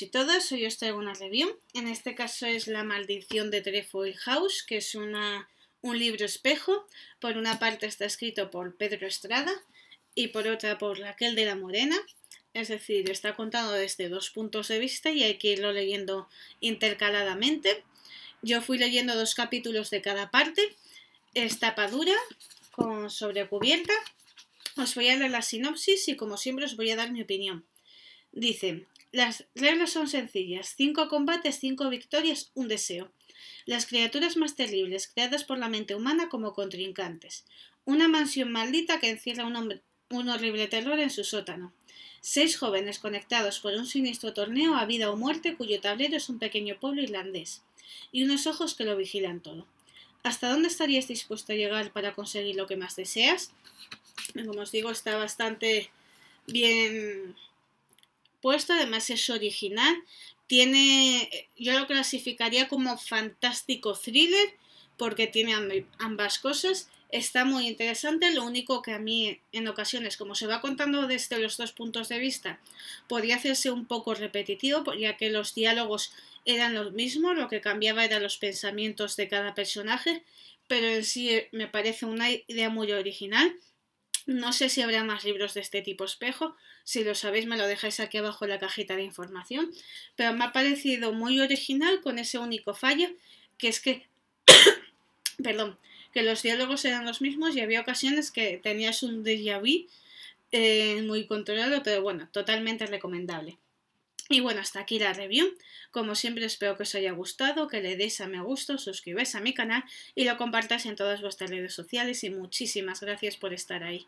y todas, hoy os traigo una review. En este caso es La maldición de Trefoil House, que es una, un libro espejo. Por una parte está escrito por Pedro Estrada y por otra por Raquel de la Morena. Es decir, está contado desde dos puntos de vista y hay que irlo leyendo intercaladamente. Yo fui leyendo dos capítulos de cada parte. Es tapadura con sobrecubierta. Os voy a leer la sinopsis y como siempre os voy a dar mi opinión. Dice, las reglas son sencillas. Cinco combates, cinco victorias, un deseo. Las criaturas más terribles creadas por la mente humana como contrincantes. Una mansión maldita que encierra un, un horrible terror en su sótano. Seis jóvenes conectados por un siniestro torneo a vida o muerte cuyo tablero es un pequeño pueblo irlandés. Y unos ojos que lo vigilan todo. ¿Hasta dónde estarías dispuesto a llegar para conseguir lo que más deseas? Como os digo, está bastante bien además es original. Tiene, yo lo clasificaría como fantástico thriller, porque tiene ambas cosas. Está muy interesante, lo único que a mí en ocasiones, como se va contando desde los dos puntos de vista, podría hacerse un poco repetitivo, pues, ya que los diálogos eran los mismos, lo que cambiaba eran los pensamientos de cada personaje, pero en sí eh, me parece una idea muy original no sé si habrá más libros de este tipo espejo, si lo sabéis me lo dejáis aquí abajo en la cajita de información, pero me ha parecido muy original con ese único fallo, que es que, perdón, que los diálogos eran los mismos y había ocasiones que tenías un déjà vu eh, muy controlado, pero bueno, totalmente recomendable. Y bueno, hasta aquí la review. Como siempre espero que os haya gustado, que le deis a me gusto, suscribáis a mi canal y lo compartáis en todas vuestras redes sociales y muchísimas gracias por estar ahí.